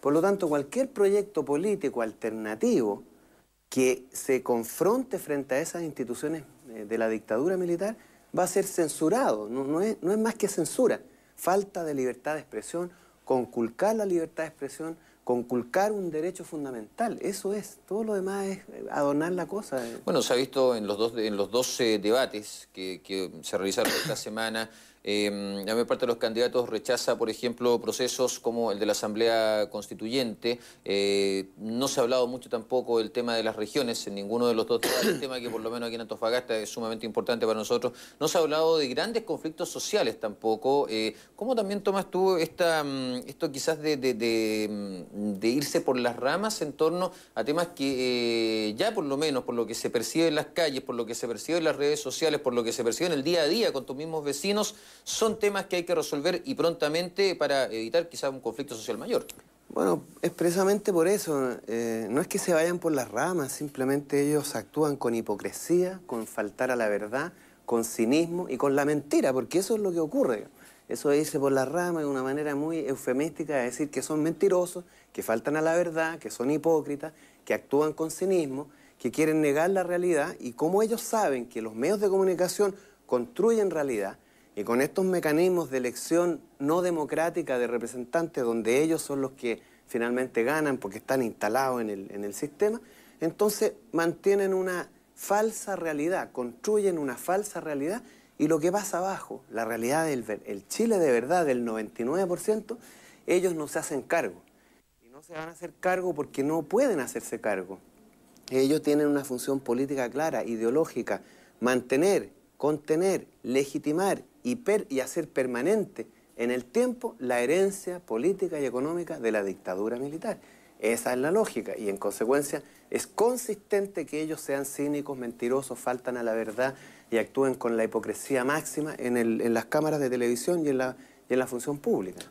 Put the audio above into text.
Por lo tanto, cualquier proyecto político alternativo que se confronte frente a esas instituciones eh, de la dictadura militar va a ser censurado. No, es más que censura. Falta de libertad de expresión, conculcar la libertad de expresión, conculcar un derecho fundamental. Eso es. Todo lo demás es eh, adornar la cosa. Eh. Bueno, se ha visto en los dos, en los 12 debates que, que, se realizaron esta semana. Em, la mayor parte de los candidatos rechaza, por ejemplo, procesos como el de la Asamblea Constituyente. Eh, no se ha hablado mucho tampoco del tema de las regiones en ninguno de los dos debates, el tema que por lo menos aquí en Antofagasta es sumamente importante para nosotros. No se ha hablado de grandes conflictos sociales tampoco. ¿Cómo también tomas tú esta, mm, esto quizás de mm, irse por las ramas en torno a temas que eh, ya por lo menos, por lo que se percibe en las calles, por lo que se percibe en las redes sociales, por lo que se percibe en el día a día con tus mismos vecinos, son temas que hay que resolver y prontamente para evitar quizás un conflicto social mayor. Bueno, expresamente por eso, eh, no es que se vayan por las ramas, simplemente ellos actúan con hipocresía, con faltar a la verdad, con cinismo y con la mentira, porque eso es lo que ocurre. Eso dice por la rama de una manera muy eufemística, de decir que son mentirosos, que faltan a la verdad, que son hipócritas, que actúan con cinismo, que quieren negar la realidad y como ellos saben que los medios de comunicación construyen realidad y con estos mecanismos de elección no democrática de representantes donde ellos son los que finalmente ganan porque están instalados en el, en el sistema, entonces mantienen una falsa realidad, construyen una falsa realidad y lo que pasa abajo, la realidad del el Chile de verdad del 99%, ellos no se hacen cargo. Y no se van a hacer cargo porque no pueden hacerse cargo. Ellos tienen una función política clara, ideológica, mantener, contener, legitimar y, y hacer permanente en el tiempo la herencia política y económica de la dictadura militar. Esa es la lógica y en consecuencia es consistente que ellos sean cínicos, mentirosos, faltan a la verdad y actúen con la hipocresía máxima en, las cámaras de televisión y en la, en la función pública.